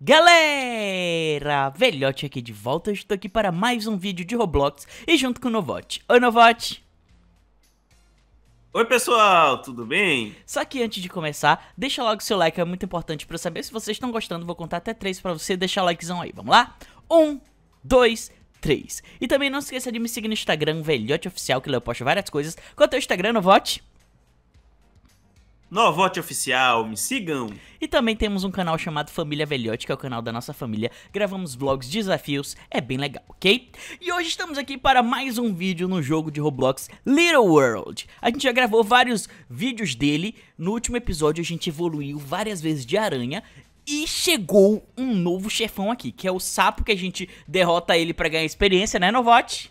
Galera, Velhote aqui de volta, Eu estou aqui para mais um vídeo de Roblox e junto com o Novote. Oi Novote! Oi pessoal, tudo bem? Só que antes de começar, deixa logo seu like, é muito importante para eu saber se vocês estão gostando, vou contar até três para você deixar o likezão aí, vamos lá? Um, dois, três. E também não se esqueça de me seguir no Instagram, Velhote Oficial, que lá eu posto várias coisas. Qual é o teu Instagram, Novote? Novote Oficial, me sigam. E também temos um canal chamado Família Velhote, que é o canal da nossa família. Gravamos vlogs, desafios, é bem legal, ok? E hoje estamos aqui para mais um vídeo no jogo de Roblox Little World. A gente já gravou vários vídeos dele. No último episódio a gente evoluiu várias vezes de aranha e chegou um novo chefão aqui, que é o sapo que a gente derrota ele para ganhar experiência, né, Novote?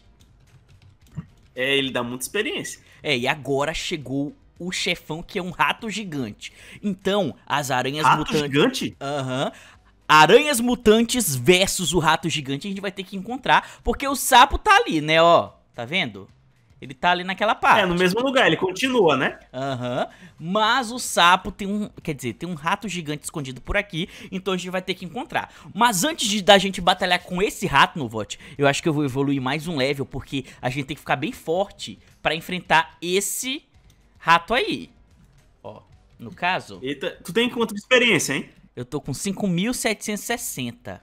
É, ele dá muita experiência. É, e agora chegou o chefão, que é um rato gigante. Então, as aranhas rato mutantes. gigante? Aham. Uhum. Aranhas mutantes versus o rato gigante a gente vai ter que encontrar, porque o sapo tá ali, né, ó. Tá vendo? Ele tá ali naquela parte. É, no mesmo lugar, ele continua, né? Aham. Uhum. Mas o sapo tem um. Quer dizer, tem um rato gigante escondido por aqui. Então a gente vai ter que encontrar. Mas antes de, da gente batalhar com esse rato, no vote, eu acho que eu vou evoluir mais um level, porque a gente tem que ficar bem forte para enfrentar esse rato aí. Ó, no caso. Eita, tu tem quanto de experiência, hein? Eu tô com 5.760.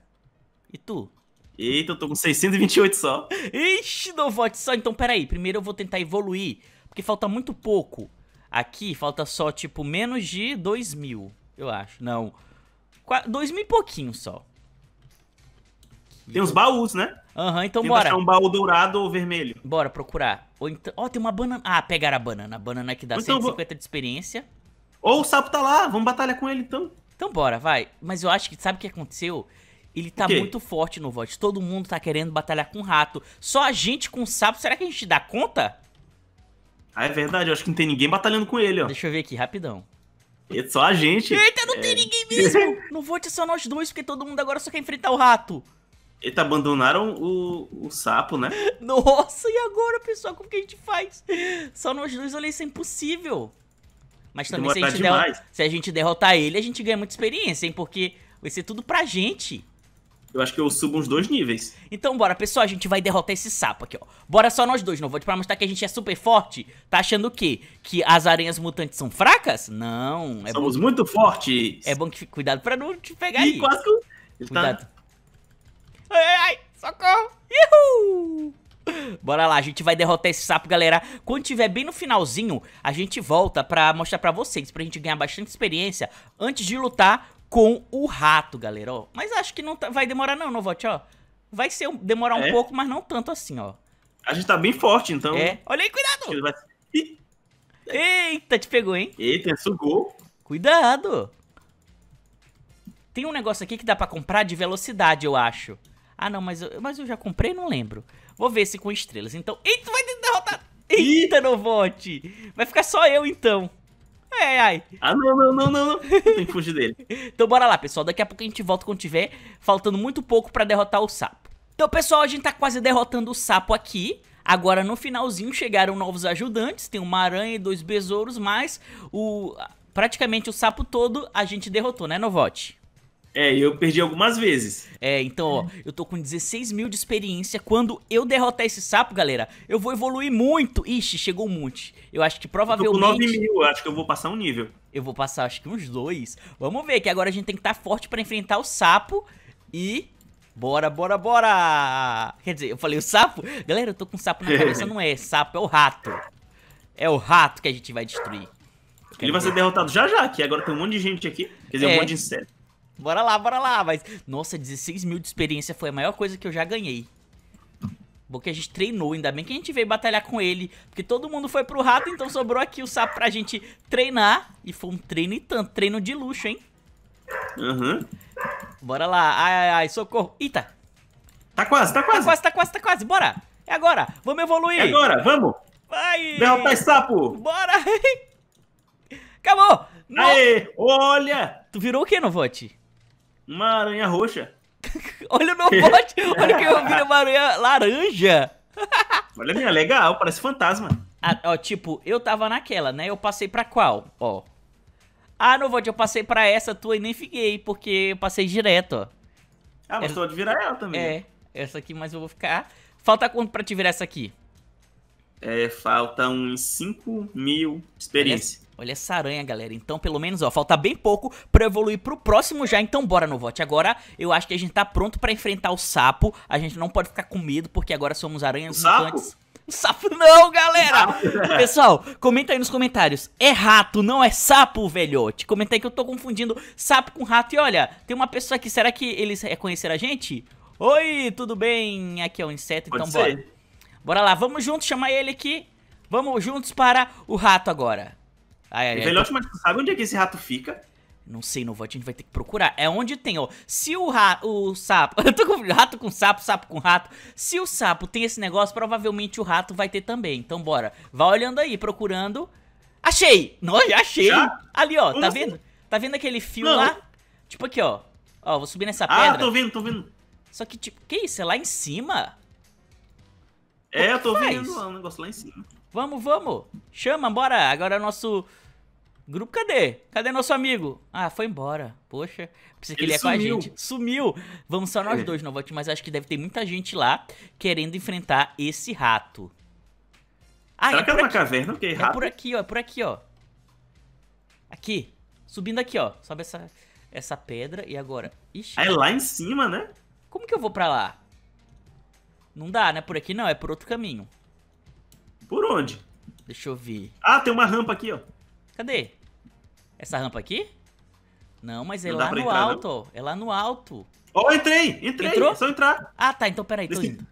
E tu? Eita, eu tô com 628 só. Ixi, não vote só. Então, peraí. Primeiro eu vou tentar evoluir. Porque falta muito pouco. Aqui falta só, tipo, menos de 2.000, mil, eu acho. Não. 2.000 mil e pouquinho só. Tem uns baús, né? Aham, uhum, então tem bora. achar um baú dourado ou vermelho. Bora procurar. Ou então, ó, tem uma banana. Ah, pegaram a banana. A banana que dá então, 150 de experiência. Ou o sapo tá lá, vamos batalhar com ele então. Então bora, vai. Mas eu acho que, sabe o que aconteceu? Ele tá muito forte no VOD. Todo mundo tá querendo batalhar com rato. Só a gente com o sapo. Será que a gente dá conta? Ah, é verdade. Eu acho que não tem ninguém batalhando com ele, ó. Deixa eu ver aqui, rapidão. É só a gente. Eita, não é... tem ninguém mesmo. no VOD é só nós dois, porque todo mundo agora só quer enfrentar o rato. Eita, abandonaram o, o sapo, né? Nossa, e agora, pessoal? Como que a gente faz? Só nós dois olha, isso é impossível. Mas também, se a, derrota, se a, gente derrotar ele, a gente ganha muita experiência, hein? Porque vai ser tudo pra gente. Eu acho que eu subo uns dois níveis. Então, bora, pessoal, a gente vai derrotar esse sapo aqui, ó. Bora só nós dois, não vou te pra mostrar que a gente é super forte. Tá achando o quê? Que as aranhas mutantes são fracas? Não. É Somos bom... muito fortes. É bom que cuidado pra não te pegar Ih, quase que... Tá cuidado. Tá... Ai, ai, socorro. Uhul. Bora lá, a gente vai derrotar esse sapo, galera. Quando tiver bem no finalzinho, a gente volta pra mostrar pra vocês, pra gente ganhar bastante experiência antes de lutar com o rato, galera, ó. Mas acho que não tá, vai demorar não, Novote, ó. Vai ser demorar é. um pouco, mas não tanto assim, ó. A gente tá bem forte, então. É. Olha aí, cuidado! Eita, te pegou, hein? Eita, sugou. Cuidado! Tem um negócio aqui que dá pra comprar de velocidade, eu acho. Ah, não, mas eu, mas eu já comprei não lembro. Vou ver se com estrelas. Então. Eita, vai derrotar. Eita, Novote! Vai ficar só eu então. Ai, é, ai. Ah, não, não, não, não, não. Tem que fugir dele. então bora lá, pessoal. Daqui a pouco a gente volta quando tiver faltando muito pouco pra derrotar o sapo. Então, pessoal, a gente tá quase derrotando o sapo aqui. Agora, no finalzinho, chegaram novos ajudantes. Tem uma aranha e dois besouros, mas o... Praticamente o sapo todo a gente derrotou, né, Novote? É, eu perdi algumas vezes. É, então, ó, eu tô com 16 mil de experiência. Quando eu derrotar esse sapo, galera, eu vou evoluir muito. Ixi, chegou um monte. Eu acho que provavelmente. Eu tô com 9 mil, acho que eu vou passar um nível. Eu vou passar, acho que uns dois. Vamos ver, que agora a gente tem que estar tá forte pra enfrentar o sapo. E Bora, bora, bora! Quer dizer, eu falei o sapo? Galera, eu tô com sapo na cabeça, não é sapo, é o rato. É o rato que a gente vai destruir. Ele vai ver. ser derrotado já já, que agora tem um monte de gente aqui. Quer dizer, é. um monte de inseto. Bora lá, bora lá, mas... Nossa, 16 mil de experiência foi a maior coisa que eu já ganhei. Bom que a gente treinou, ainda bem que a gente veio batalhar com ele, porque todo mundo foi pro rato, então sobrou aqui o sapo pra gente treinar. E foi um treino e tanto, treino de luxo, hein? Uhum. Bora lá, ai, ai, ai, socorro. Eita. Tá quase, tá quase. Tá quase, tá quase, tá quase, bora. É agora, vamos evoluir. É agora, vamos. Vai. Derrotar esse sapo. Bora. Acabou. Aê, olha. Tu virou o que, Novote? Uma aranha roxa. olha o meu bote! Olha que eu vi uma aranha laranja! olha minha, legal, parece fantasma. Ah, ó, tipo, eu tava naquela, né? Eu passei pra qual? Ó. Ah, não vou, eu passei pra essa tua e nem fiquei, porque eu passei direto, ó. Ah, mas essa... É. pode virar ela também. É, essa aqui, mas eu vou ficar. Falta quanto pra te virar essa aqui? É, falta uns 5 mil experiência. Olha essa aranha, galera. Então, pelo menos, ó, falta bem pouco pra evoluir pro próximo já. Então, bora no vote. Agora, eu acho que a gente tá pronto pra enfrentar o sapo. A gente não pode ficar com medo, porque agora somos aranhas mutantes. O sapo não, galera! Pessoal, comenta aí nos comentários. É rato, não é sapo, velhote. Comenta aí que eu tô confundindo sapo com rato. E olha, tem uma pessoa aqui. Será que eles reconheceram a gente? Oi, tudo bem? Aqui é o inseto, pode então ser. bora. Bora lá, vamos juntos chamar ele aqui. Vamos juntos para o rato agora. Ai, ai, Velhote, é mas tu sabe onde é que esse rato fica? Não sei, Novote, a gente vai ter que procurar. É onde tem, ó. Se o, rato, o sapo. Eu tô com rato com sapo, sapo com rato. Se o sapo tem esse negócio, provavelmente o rato vai ter também. Então bora. Vai olhando aí, procurando. Achei! Olha, achei! Já? Ali, ó, Como tá vendo? Tá vendo aquele fio Não. lá? Tipo aqui, ó. Ó, vou subir nessa ah, pedra. Ah, tô vendo, tô vendo. Só que, tipo, que isso? É lá em cima? É, eu tô faz? vendo é um negócio lá em cima. Vamos, vamos. Chama, bora. Agora é o nosso Grupo, cadê? Cadê nosso amigo? Ah, foi embora. Poxa, pensei que ele, ele ia com a gente. Sumiu! Vamos só nós é. dois, Novote, mas acho que deve ter muita gente lá querendo enfrentar esse rato. Ah, Será é que é uma aqui. caverna? Porque é por aqui, ó. É por aqui, ó. Aqui. Subindo aqui, ó. Sobe essa, essa pedra e agora... Ixi. Ah, é lá em cima, né? Como que eu vou pra lá? Não dá, né? Por aqui não, é por outro caminho. Por onde? Deixa eu ver. Ah, tem uma rampa aqui, ó. Cadê? Essa rampa aqui? Não, mas é Não lá no entrar, alto. Né? É lá no alto. Ó, oh, entrei! Entrei! Entrou? É só entrar. Ah, tá. Então, peraí, nesse, tô indo.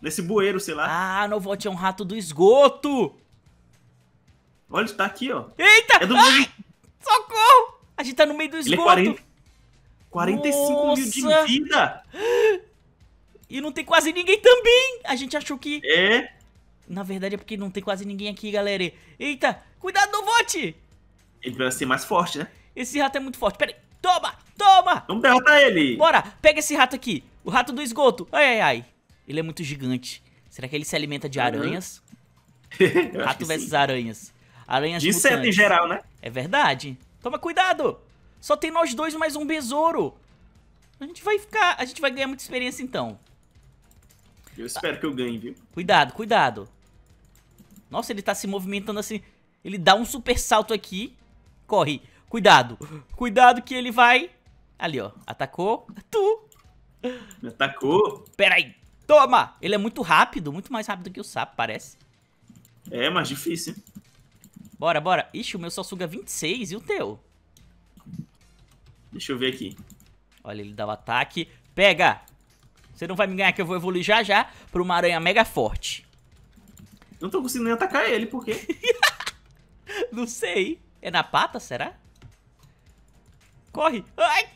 Nesse bueiro, sei lá. Ah, não volte, é um rato do esgoto! Olha, tá aqui, ó. Eita! É do ah, Socorro! A gente tá no meio do esgoto. Ele é 40... 45 Nossa. mil de vida! E não tem quase ninguém também! A gente achou que... É... Na verdade é porque não tem quase ninguém aqui, galera. Eita, cuidado, do vote! Ele vai ser mais forte, né? Esse rato é muito forte. Pera aí. Toma, toma! Vamos derrotar ele! Bora, pega esse rato aqui. O rato do esgoto. Ai, ai, ai. Ele é muito gigante. Será que ele se alimenta de aranhas? Uhum. rato versus sim. aranhas. Aranhas De inseto em geral, né? É verdade. Toma cuidado. Só tem nós dois mais um besouro. A gente vai ficar... A gente vai ganhar muita experiência, então. Eu espero que eu ganhe, viu? Cuidado, cuidado. Nossa, ele tá se movimentando assim. Ele dá um super salto aqui. Corre. Cuidado. Cuidado que ele vai... Ali, ó. Atacou. Tu. Me atacou. Pera aí. Toma. Ele é muito rápido. Muito mais rápido que o sapo, parece. É, mais difícil. Bora, bora. Ixi, o meu só suga 26. E o teu? Deixa eu ver aqui. Olha, ele dá o um ataque. Pega. Você não vai me ganhar que eu vou evoluir já já pra uma aranha mega forte. Não tô conseguindo nem atacar ele, por quê? não sei. É na pata, será? Corre! Ai!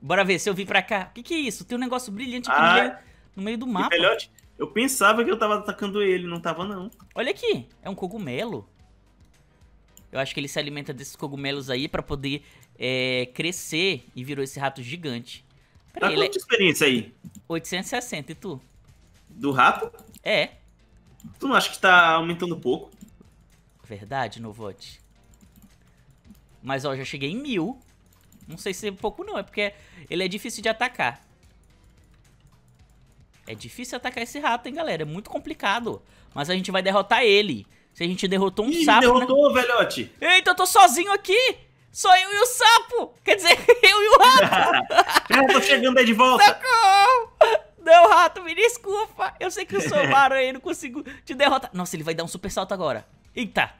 Bora ver se eu vim pra cá. O que, que é isso? Tem um negócio brilhante aqui ah, no, meio, do mapa. Velhote, eu pensava que eu tava atacando ele, não tava não. Olha aqui, é um cogumelo. Eu acho que ele se alimenta desses cogumelos aí pra poder é, crescer e virou esse rato gigante. Peraí, tá é quanta é... experiência aí? 860, e tu? Do rato? É. Tu não acha que tá aumentando pouco? Verdade, Novote. Mas, ó, já cheguei em mil. Não sei se é pouco não, é porque ele é difícil de atacar. É difícil atacar esse rato, hein, galera? É muito complicado. Mas a gente vai derrotar ele. Se a gente derrotou um Ih, sapo... Né? derrotou, né? velhote! Eita, eu tô sozinho aqui! Só eu e o sapo! Quer dizer, eu e o rato! eu tô chegando aí de volta! Socorro! Não, rato, me desculpa. Eu sei que eu sou Mario aí, não consigo te derrotar. Nossa, ele vai dar um super salto agora. Eita.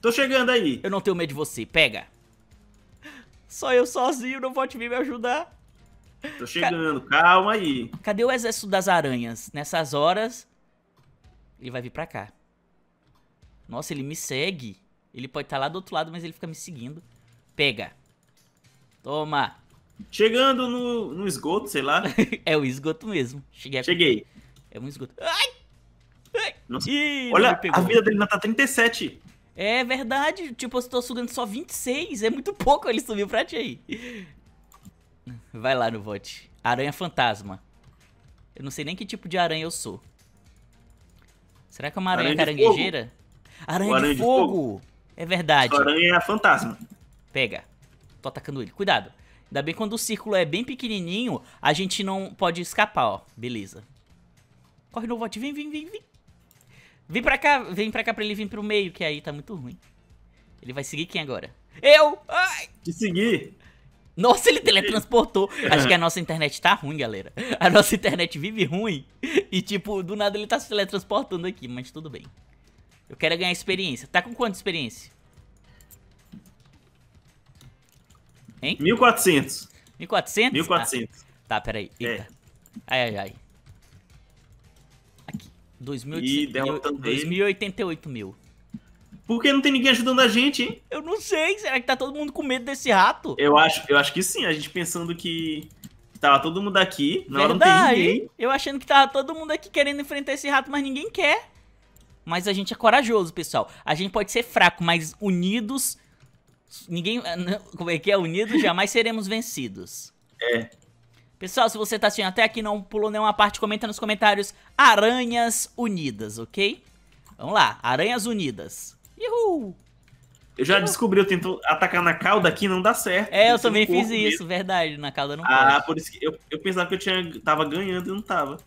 Tô chegando aí. Eu não tenho medo de você. Pega. Só eu sozinho, não pode vir me ajudar. Tô chegando, Ca... calma aí. Cadê o exército das aranhas? Nessas horas, ele vai vir pra cá. Nossa, ele me segue. Ele pode estar tá lá do outro lado, mas ele fica me seguindo. Pega. Toma. Chegando no, no esgoto, sei lá. é o esgoto mesmo. Cheguei. Cheguei. É um esgoto. Ai! Ai! Nossa, Ih, olha, a vida dele ainda tá 37. É verdade. Tipo, eu tô sugando só 26. É muito pouco ele subiu pra ti aí. Vai lá no vote. Aranha fantasma. Eu não sei nem que tipo de aranha eu sou. Será que é uma aranha, aranha caranguejeira? Aranha, de, aranha fogo. de, fogo. É verdade. A aranha é fantasma. Pega. Tô atacando ele. Cuidado. Ainda bem quando o círculo é bem pequenininho, a gente não pode escapar, ó. Beleza. Corre, Novote. Vem, vem, vem, vem. Vem pra cá. Vem pra cá pra ele vir pro meio, que aí tá muito ruim. Ele vai seguir quem agora? Eu! Ai! Te seguir! Nossa, ele teletransportou. Acho que a nossa internet tá ruim, galera. A nossa internet vive ruim. E, tipo, do nada ele tá se teletransportando aqui, mas tudo bem. Eu quero ganhar experiência. Tá com quanto experiência? Hein? 1400. 1400? 1400. Tá, tá peraí. É. Eita. É. Ai, ai, ai. Aqui. 2088 2088 mil. Por que não tem ninguém ajudando a gente, hein? Eu não sei. Será que tá todo mundo com medo desse rato? Eu acho, eu acho que sim. A gente pensando que tava todo mundo aqui. Na Verdade. hora não tem ninguém. Eu achando que tava todo mundo aqui querendo enfrentar esse rato, mas ninguém quer. Mas a gente é corajoso, pessoal. A gente pode ser fraco, mas unidos Ninguém. Ah, como é que é? Unidos jamais seremos vencidos. É. Pessoal, se você tá assistindo até aqui não pulou nenhuma parte, comenta nos comentários Aranhas Unidas, ok? Vamos lá, Aranhas Unidas. Uhul! Eu já descobri, eu tento atacar na cauda aqui não dá certo. É, eu também fiz mesmo. isso, verdade, na cauda não Ah, pode. por isso que eu, eu, pensava que eu tinha, tava ganhando e não tava.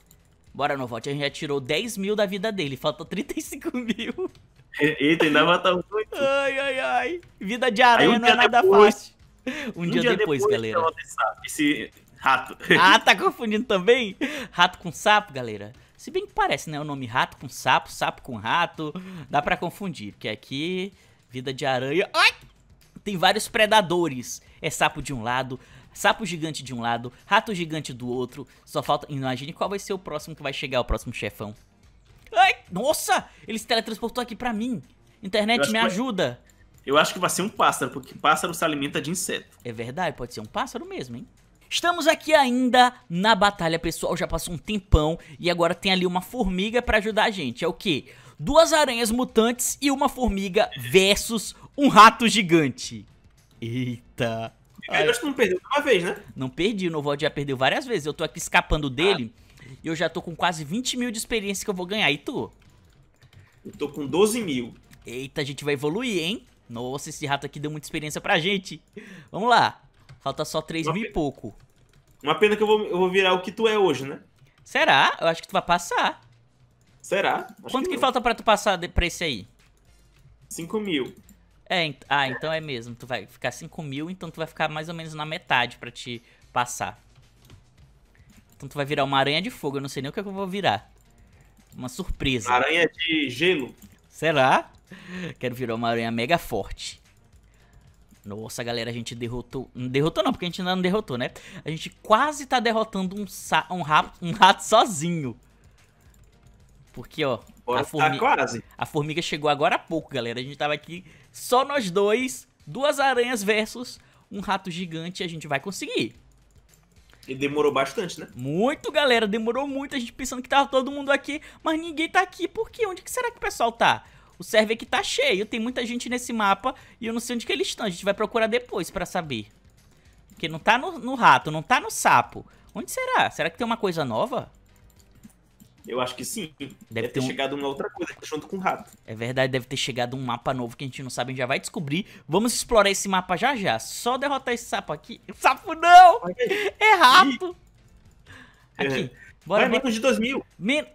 Bora, Novote, a gente já tirou 10 mil da vida dele, falta 35 mil. Eita, ainda matar um Ai, ai, ai. Vida de aranha um não é nada depois, fácil. Um, um dia, dia, depois, depois galera. Esse rato. Ah, tá confundindo também? Rato com sapo, galera. Se bem que parece, né? O nome rato com sapo, sapo com rato. Dá pra confundir, porque aqui... Vida de aranha... Ai! Tem vários predadores. É sapo de um lado, sapo gigante de um lado, rato gigante do outro. Só falta... Imagine qual vai ser o próximo que vai chegar, o próximo chefão. Ai! Nossa! Ele se teletransportou aqui pra mim. Internet, me ajuda. Eu acho que vai ser um pássaro, porque pássaro se alimenta de inseto. É verdade, pode ser um pássaro mesmo, hein? Estamos aqui ainda na batalha, pessoal. Já passou um tempão e agora tem ali uma formiga pra ajudar a gente. É o quê? Duas aranhas mutantes e uma formiga versus um rato gigante. Eita. Eu acho que não perdeu uma vez, né? Não perdi, o Novold já perdeu várias vezes. Eu tô aqui escapando dele ah. e eu já tô com quase 20 mil de experiência que eu vou ganhar. E tu? Eu tô com 12 mil. Eita, a gente vai evoluir, hein? Nossa, esse rato aqui deu muita experiência pra gente. Vamos lá. Falta só 3 mil e pouco. Uma pena que eu vou, eu vou virar o que tu é hoje, né? Será? Eu acho que tu vai passar. Será? Acho Quanto que, que falta pra tu passar pra esse aí? 5 mil. É, ah, então é mesmo. Tu vai ficar 5 mil, então tu vai ficar mais ou menos na metade pra te passar. Então tu vai virar uma aranha de fogo. Eu não sei nem o que, é que eu vou virar. Uma surpresa. Aranha de gelo. Será? Quero virar uma aranha mega forte. Nossa, galera, a gente derrotou... Não derrotou não, porque a gente ainda não derrotou, né? A gente quase tá derrotando um, um, rato, um rato sozinho. Porque, ó... a formiga... quase. A formiga chegou agora há pouco, galera. A gente tava aqui só nós dois. Duas aranhas versus um rato gigante. A gente vai conseguir. E demorou bastante, né? Muito, galera. Demorou muito. A gente pensando que tava todo mundo aqui. Mas ninguém tá aqui. Por quê? Onde que será que o pessoal tá? O server aqui tá cheio, tem muita gente nesse mapa e eu não sei onde que eles estão. A gente vai procurar depois pra saber. Porque não tá no, no rato, não tá no sapo. Onde será? Será que tem uma coisa nova? Eu acho que sim. Deve, deve ter, um... chegado uma outra coisa junto com o rato. É verdade, deve ter chegado um mapa novo que a gente não sabe, a gente já vai descobrir. Vamos explorar esse mapa já já. Só derrotar esse sapo aqui. Sapo não! É rato! Aqui. É. Bora, Vai, menos de 2 mil.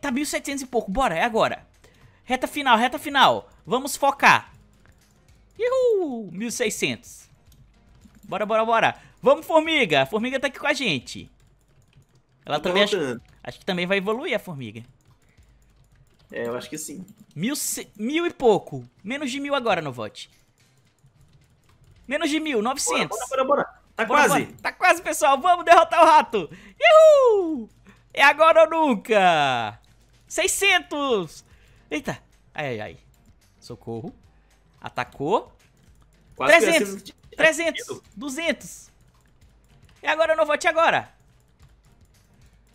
Tá 1.700 e pouco, bora, é agora. Reta final, reta final. Vamos focar. Uhul, 1600. Bora, bora, bora. Vamos, formiga. A formiga tá aqui com a gente. Ela Não tá também... Acho, acho que também vai evoluir a formiga. É, eu acho que sim. Mil, mil e pouco. Menos de mil agora no vote. Menos de mil, 900. Bora, bora, bora. bora. Tá bora, quase. Bora. Tá quase, pessoal. Vamos derrotar o rato. Uhul! É agora ou nunca. 600. Eita! Ai, ai, ai. Socorro. Atacou. Quase 300! 300! 200! E agora, Novote, agora?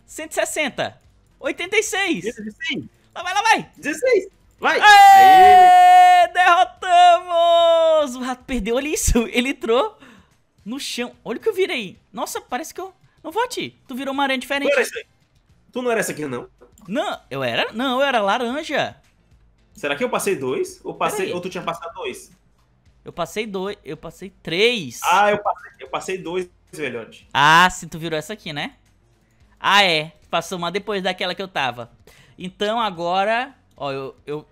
160! 86! 16. Lá vai, lá vai! 16! Vai! Aê! Aê. Derrotamos! O rato perdeu, olha isso! Ele entrou no chão. Olha o que eu virei. Nossa, parece que eu... Não vote. Tu virou uma aranha diferente. Tu, tu não era essa aqui, não? Não, eu era? Não, eu era laranja. Será que eu passei dois? Ou, passei, ou tu tinha passado dois? Eu passei dois. Eu passei três. Ah, eu passei, eu passei dois, velhote. Ah, se tu virou essa aqui, né? Ah, é. Passou uma depois daquela que eu tava. Então agora, ó, eu, eu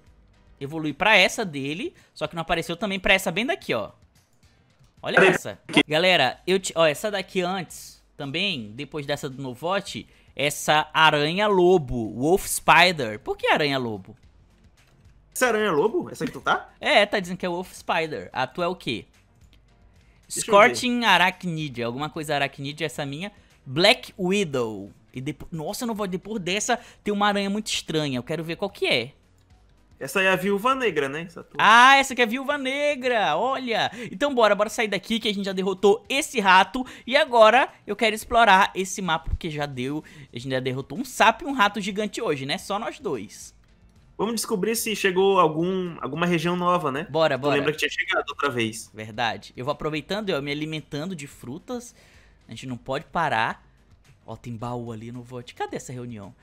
evolui para essa dele, só que não apareceu também para essa bem daqui, ó. Olha essa. Galera, eu te, ó, essa daqui antes também, depois dessa do Novote, essa aranha lobo, Wolf Spider. Por que aranha lobo? Essa aranha é lobo? Essa que tu tá? É, tá dizendo que é Wolf Spider. A ah, tua é o quê? Deixa Scorching Arachnid, alguma coisa Arachnid, essa minha. Black Widow. E depois, nossa, eu não vou depois dessa tem uma aranha muito estranha. Eu quero ver qual que é. Essa aí é a Viúva Negra, né? Essa ah, essa aqui é a Viúva Negra, olha! Então bora, bora sair daqui que a gente já derrotou esse rato E agora eu quero explorar esse mapa porque já deu, a gente já derrotou um sapo e um rato gigante hoje, né? Só nós dois Vamos descobrir se chegou algum, alguma região nova, né? Bora, bora. Tu lembra que tinha chegado outra vez. Verdade. Eu vou aproveitando, eu me alimentando de frutas. A gente não pode parar. Ó, tem baú ali no vote. Cadê essa reunião?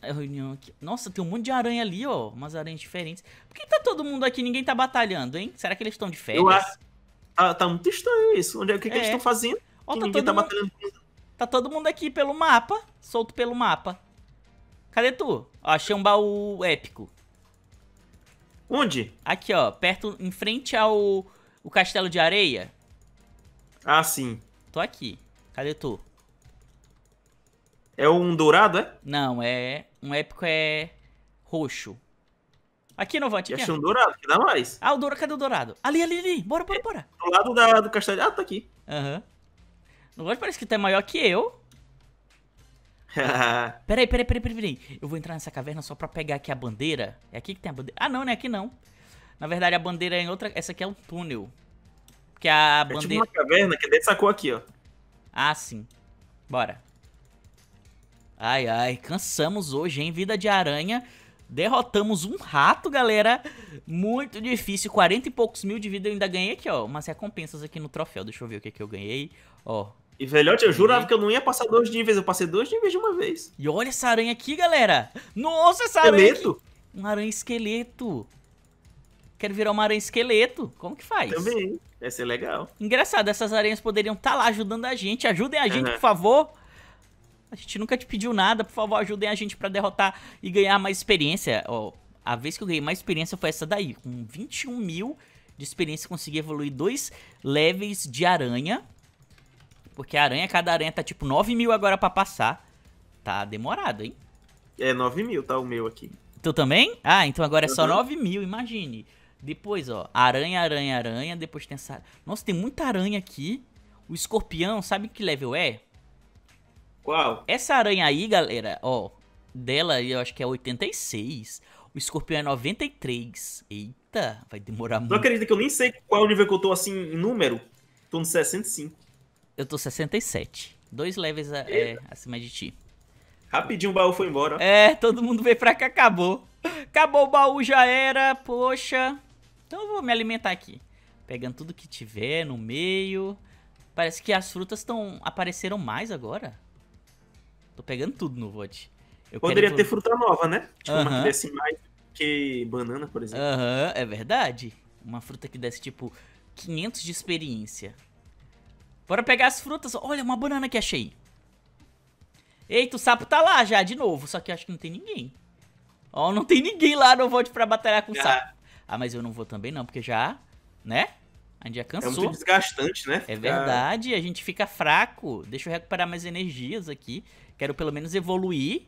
A reunião aqui. Nossa, tem um monte de aranha ali, ó. Umas aranhas diferentes. Por que tá todo mundo aqui ninguém tá batalhando, hein? Será que eles estão de férias? Eu acho. Tá, tá muito estranho isso. Onde é, o que, é. que eles é. estão fazendo? Ó, tá ninguém tá mundo... batalhando. Tá todo mundo aqui pelo mapa. Solto pelo mapa. Cadê tu? Ó, achei um baú épico. Onde? Aqui, ó. Perto, em frente ao o castelo de areia. Ah, sim. Tô aqui. Cadê tu? É um dourado, é? Não, é... Um épico é roxo. Aqui, Novante. Aqui, achei um dourado, que dá mais. Ah, o dourado. Cadê o dourado? Ali, ali, ali. Bora, bora, bora. Do lado da, do castelo. Ah, tá aqui. Aham. Uhum. Novante parece que tá maior que eu. peraí, peraí, peraí, peraí, Eu vou entrar nessa caverna só pra pegar aqui a bandeira. É aqui que tem a bandeira. Ah, não, não é aqui não. Na verdade, a bandeira é em outra... Essa aqui é um túnel. Que a bandeira... É tipo uma caverna que daí sacou aqui, ó. Ah, sim. Bora. Ai, ai, cansamos hoje, hein? Vida de aranha. Derrotamos um rato, galera. Muito difícil. 40 e poucos mil de vida eu ainda ganhei aqui, ó. Umas recompensas aqui no troféu. Deixa eu ver o que, que eu ganhei. Ó, e, velhote, eu jurava que eu não ia passar dois níveis, eu passei dois níveis de uma vez. E olha essa aranha aqui, galera. Nossa, essa esqueleto. aranha Um aranha esqueleto. Quero virar uma aranha esqueleto. Como que faz? Também. Vai ser legal. Engraçado, essas aranhas poderiam estar tá lá ajudando a gente. Ajudem a gente, uhum. por favor. A gente nunca te pediu nada. Por favor, ajudem a gente pra derrotar e ganhar mais experiência. Ó, a vez que eu ganhei mais experiência foi essa daí. Com 21 mil de experiência, consegui evoluir dois levels de aranha. Porque a aranha, cada aranha tá tipo 9 mil agora pra passar. Tá demorado, hein? É, 9 mil tá o meu aqui. Tu também? Ah, então agora é só 9 uhum. mil, imagine. Depois, ó, aranha, aranha, aranha. Depois tem essa. Nossa, tem muita aranha aqui. O escorpião, sabe que level é? Qual? Essa aranha aí, galera, ó. Dela eu acho que é 86. O escorpião é 93. Eita, vai demorar Não muito. Não acredita que eu nem sei qual nível que eu tô assim em número? Tô no 65. Eu tô 67. Dois levels a, é, é acima de ti. Rapidinho o baú foi embora. É, todo mundo veio pra cá, acabou. Acabou o baú, já era, poxa. Então eu vou me alimentar aqui. Pegando tudo que tiver no meio. Parece que as frutas estão apareceram mais agora. Tô pegando tudo no vod. Eu Poderia quero... ter fruta nova, né? Tipo, uh -huh. uma que desse mais que banana, por exemplo. Aham, uh -huh, é verdade. Uma fruta que desse, tipo, 500 de experiência. Bora pegar as frutas. Olha, uma banana que achei. Eita, o sapo tá lá já, de novo. Só que eu acho que não tem ninguém. Ó, não tem ninguém lá, não volte pra batalhar com o sapo. Ah, mas eu não vou também não, porque já, né? A gente já cansou. É muito desgastante, né? Ficar... É verdade, a gente fica fraco. Deixa eu recuperar mais energias aqui. Quero pelo menos evoluir.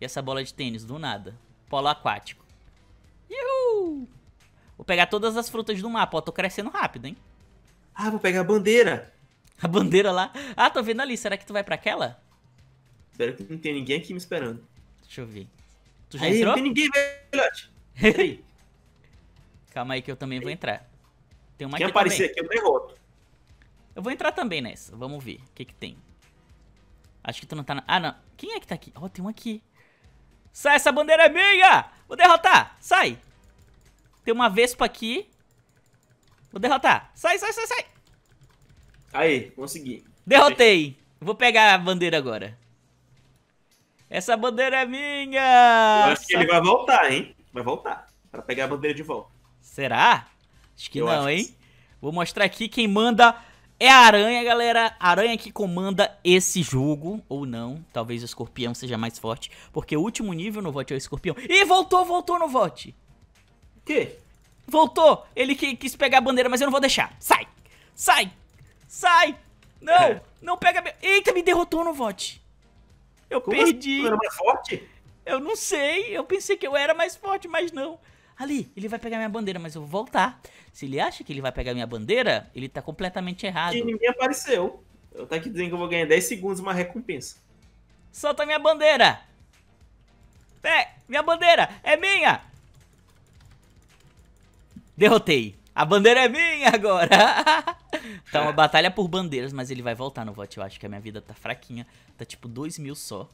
E essa bola de tênis, do nada. Polo aquático. Uhul! Vou pegar todas as frutas do mapa, ó. Tô crescendo rápido, hein? Ah, vou pegar a bandeira. A bandeira lá. Ah, tô vendo ali. Será que tu vai pra aquela? Espero que não tenha ninguém aqui me esperando. Deixa eu ver. Tu já aí, entrou? Não tem ninguém, velhote. Calma aí que eu também aí. vou entrar. Tem uma Quem aqui aparecer também. aqui, eu é derroto. Eu vou entrar também nessa. Vamos ver o que que tem. Acho que tu não tá na... Ah, não. Quem é que tá aqui? Ó, oh, tem um aqui. Sai, essa bandeira é minha! Vou derrotar! Sai! Tem uma Vespa aqui. Vou derrotar. Sai, sai, sai, sai! Aí, consegui. Derrotei. Vou pegar a bandeira agora. Essa bandeira é minha! Eu acho que ele vai voltar, hein? Vai voltar. Pra pegar a bandeira de volta. Será? Acho que Eu não, acho hein? Que... Vou mostrar aqui quem manda é a aranha, galera. A aranha que comanda esse jogo, ou não. Talvez o escorpião seja mais forte, porque o último nível no vote é o escorpião. Ih, voltou, voltou no vote. quê? Voltou. Ele que, quis pegar a bandeira, mas eu não vou deixar. Sai! Sai! Sai! Não! É. Não pega minha... Eita, me derrotou no vote. Eu Como perdi. Você assim? era mais forte? Eu não sei. Eu pensei que eu era mais forte, mas não. Ali, ele vai pegar minha bandeira, mas eu vou voltar. Se ele acha que ele vai pegar minha bandeira, ele tá completamente errado. E ninguém apareceu. Eu tô aqui dizendo que eu vou ganhar 10 segundos uma recompensa. Solta minha bandeira! É, minha bandeira! É minha! Derrotei! A bandeira é minha agora! Tá uma batalha por bandeiras, mas ele vai voltar no vote. Eu acho que a minha vida tá fraquinha. Tá tipo 2 mil só.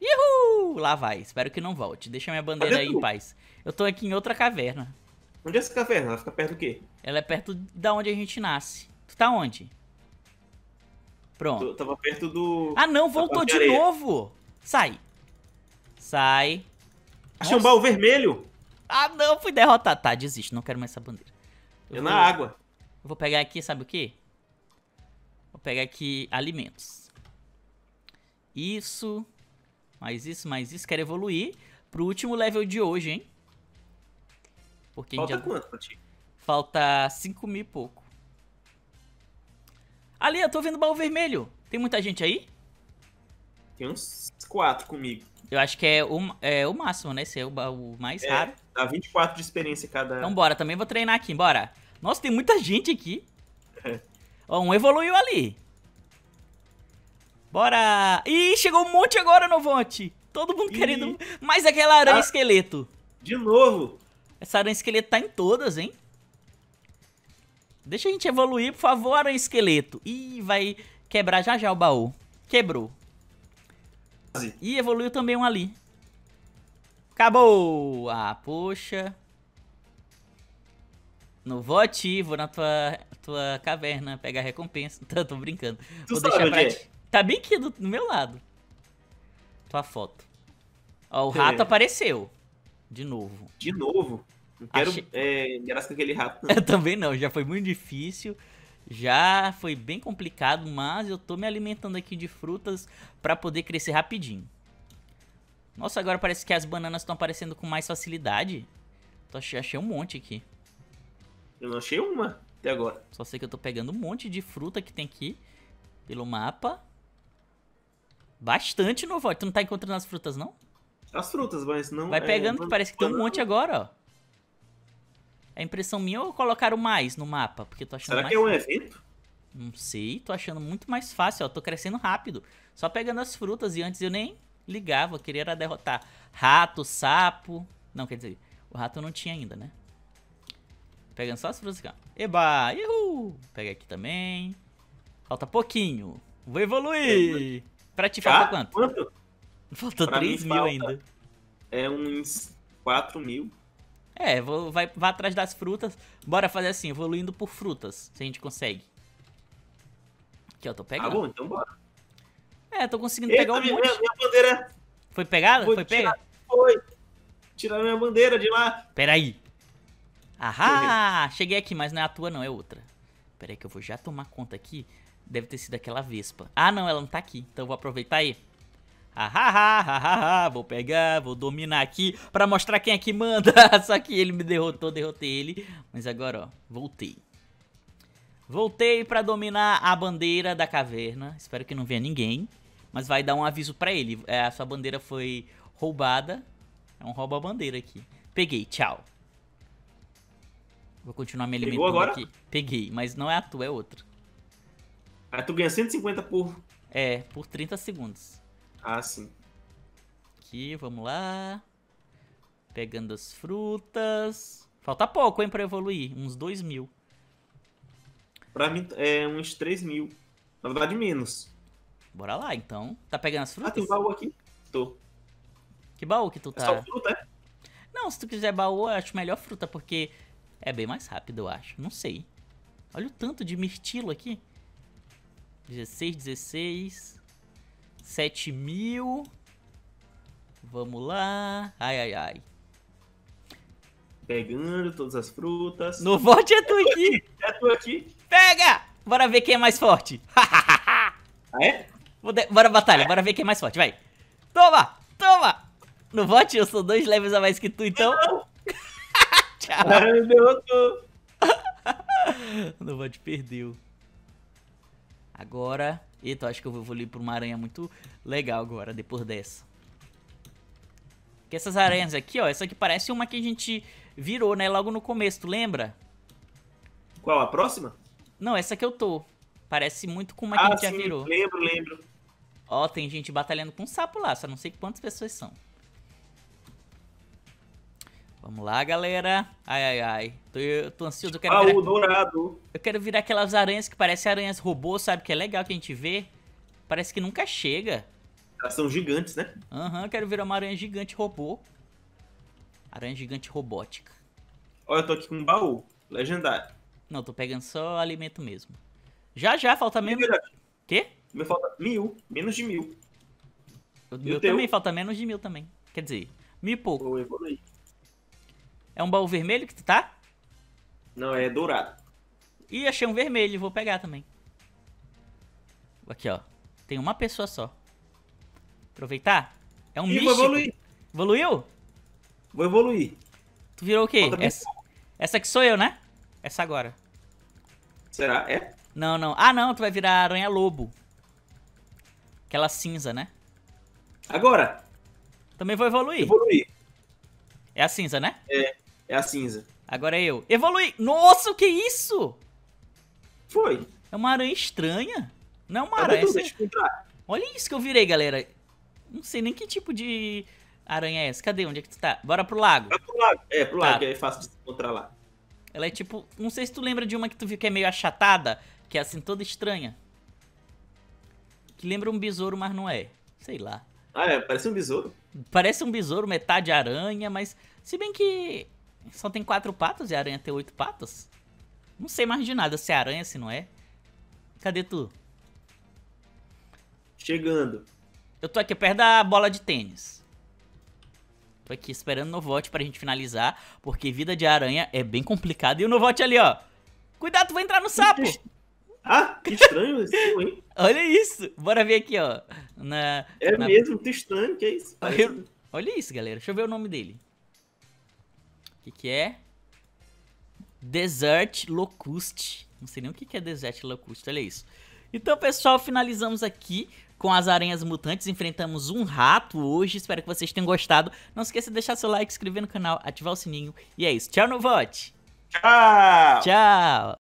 Uhul! Lá vai. Espero que não volte. Deixa minha bandeira aí em paz. Eu tô aqui em outra caverna. Onde é essa caverna? Ela fica perto do quê? Ela é perto da onde a gente nasce. Tu tá onde? Pronto. Eu tava perto do... Ah não, voltou de, novo! Sai. Sai. Achei um baú vermelho. Ah não, fui derrotar. Tá, desiste, Não quero mais essa bandeira. Eu vou, na água. Vou pegar aqui, sabe o quê? Vou pegar aqui alimentos. Isso. Mais isso, mais isso. Quero evoluir pro último level de hoje, hein? Porque Falta já... quanto pra ti? Falta 5 mil e pouco. Ali, eu tô vendo baú vermelho. Tem muita gente aí? Tem uns 4 comigo. Eu acho que é o, é o máximo, né? Esse é o baú mais é, raro. Dá 24 de experiência cada. Então bora, também vou treinar aqui, bora. Nossa, tem muita gente aqui. Ó, um evoluiu ali. Bora! Ih, chegou um monte agora, no Novonte. Todo mundo Ih. querendo mais aquela aranha ah, esqueleto. De novo. Essa aranha esqueleto tá em todas, hein? Deixa a gente evoluir, por favor, aranha esqueleto. Ih, vai quebrar já já o baú. Quebrou. Ih, evoluiu também um ali. Acabou! Ah, poxa no vote, ativo na tua, tua caverna pegar recompensa. Tô, tô brincando. Tu vou deixar pra é? ti. Tá bem aqui do, do, meu lado. Tua foto. Ó, o é. rato apareceu. De novo. De novo? Não quero Achei... é, com aquele rato. Eu também não, já foi muito difícil. Já foi bem complicado, mas eu tô me alimentando aqui de frutas para poder crescer rapidinho. Nossa, agora parece que as bananas estão aparecendo com mais facilidade. Tô achei, achei um monte aqui. Eu não achei uma até agora. Só sei que eu tô pegando um monte de fruta que tem aqui pelo mapa. Bastante no voto. Tu não tá encontrando as frutas, não? As frutas, mas não. Vai é, pegando, é, que parece que tem um monte agora, ó. É impressão minha ou colocaram mais no mapa? Porque tô achando Será mais que é um fácil. evento? Não sei, tô achando muito mais fácil, ó. Tô crescendo rápido. Só pegando as frutas e antes eu nem ligava, queria derrotar rato, sapo. Não, quer dizer, o rato não tinha ainda, né? Pegando só as frutas aqui, ó. Eba! Uhul! Pega aqui também. Falta pouquinho. Vou evoluir. Pra te falta ah, quanto? Quanto? Faltou 3 mil falta ainda. É uns 4 mil. É, vou, vai, vai atrás das frutas. Bora fazer assim, evoluindo por frutas, se a gente consegue. Aqui, ó, tô ah, pegando. Tá bom, então bora. É, tô conseguindo Eita, pegar um minha, monte. Minha bandeira... Foi pegada? Vou Foi pegada? pega? Foi. a minha bandeira de lá. Peraí, Ahá! Cheguei aqui, mas não é a tua não, é outra. Pera aí que eu vou já tomar conta aqui. Deve ter sido aquela vespa. Ah, não, ela não tá aqui. Então eu vou aproveitar aí. Ah, vou pegar, vou dominar aqui pra mostrar quem é que manda. Só que ele me derrotou, derrotei ele. Mas agora, ó, voltei. Voltei pra dominar a bandeira da caverna. Espero que não venha ninguém. Mas vai dar um aviso pra ele. É, a sua bandeira foi roubada. É um rouba-bandeira aqui. Peguei, tchau. Vou continuar me alimentando agora? aqui. Peguei, mas não é a tua, é outra. Aí ah, tu ganha 150 por. É, por 30 segundos. Ah, sim. Aqui, vamos lá. Pegando as frutas. Falta pouco, hein, pra evoluir. Uns 2 mil. Pra mim, é uns 3 mil. Na verdade, menos. Bora lá, então. Tá pegando as frutas? Ah, tem um baú aqui. Tô. Que baú que tu tá? É só tá? fruta, é? Não, se tu quiser baú, eu acho melhor fruta, porque é bem mais rápido, eu acho. Não sei. Olha o tanto de mirtilo aqui. 16, 16. 7 mil. Vamos lá. Ai, ai, ai. Pegando todas as frutas. No vote é tu aqui. É tu aqui. Pega! Bora ver quem é mais forte. ah, é? Bora batalha, bora ver quem é mais forte, vai. Toma! Toma! No vote eu sou dois levels a mais que tu, então. Não, Tchau. Derrotou. te perdeu. Agora. Eita, acho que eu vou ler pra uma aranha muito legal agora, depois dessa. Que essas aranhas aqui, ó. Essa aqui parece uma que a gente virou, né? Logo no começo, tu lembra? Qual? A próxima? Não, essa que eu tô. Parece muito com uma ah, que a ah, gente sim, já virou. Lembro, lembro. Ó, tem gente batalhando com um sapo lá, só não sei quantas pessoas são. Vamos lá, galera. Ai, ai, ai. Tô, eu tô ansioso. Eu quero, Baú, virar... dourado. eu quero virar aquelas aranhas que parecem aranhas robô, sabe? Que é legal que a gente vê. Parece que nunca chega. Elas são gigantes, né? Aham, uhum, quero virar uma aranha gigante robô. Aranha gigante robótica. Olha, eu tô aqui com um baú. Legendário. Não, tô pegando só alimento mesmo. Já, já, falta menos... Quê? Me falta mil. Menos de mil. Eu meu também, falta menos de mil também. Quer dizer, mil e pouco. Eu evoluí. É um baú vermelho que tu tá? Não, é dourado. Ih, achei um vermelho, vou pegar também. Aqui, ó. Tem uma pessoa só. Aproveitar? É um Ih, místico. Vou evoluir. Evoluiu? Vou evoluir. Tu virou o quê? Essa, essa que sou eu, né? Essa agora. Será? É? Não, não. Ah, não, tu vai virar aranha-lobo. Aquela cinza, né? Agora? Também vou evoluir. Evoluir. É a cinza, né? É. É a cinza. Agora é eu. Evolui! Nossa, o que é isso? Foi. É uma aranha estranha. Não é uma é aranha. Essa... Olha isso que eu virei, galera. Não sei nem que tipo de aranha é essa. Cadê? Onde é que tu tá? Bora pro lago. Vai é pro lago. É, pro tá. lago, que é fácil de se encontrar lá. Ela é tipo... Não sei se tu lembra de uma que tu viu que é meio achatada, que é assim, toda estranha. Que lembra um besouro, mas não é. Sei lá. Ah, é? Parece um besouro. Parece um besouro, metade aranha, mas... Se bem que só tem quatro patas e a aranha tem oito patas? Não sei mais de nada se é aranha, se não é. Cadê tu? Chegando. Eu tô aqui perto da bola de tênis. Tô aqui esperando o Novote pra gente finalizar, porque vida de aranha é bem complicada. E o Novote ali, ó. Cuidado, tu vai entrar no sapo! Ah, que estranho esse hein? Olha isso! Bora ver aqui, ó. Na, é na... mesmo, que estranho, que é isso? Olha, olha isso, galera. Deixa eu ver o nome dele que que é? Desert Locust. Não sei nem o que que é Desert Locust, olha isso. Então, pessoal, finalizamos aqui com as aranhas mutantes, enfrentamos um rato hoje, espero que vocês tenham gostado. Não esqueça de deixar seu like, se inscrever no canal, ativar o sininho, e é isso. Tchau, Novote! Tchau! Tchau!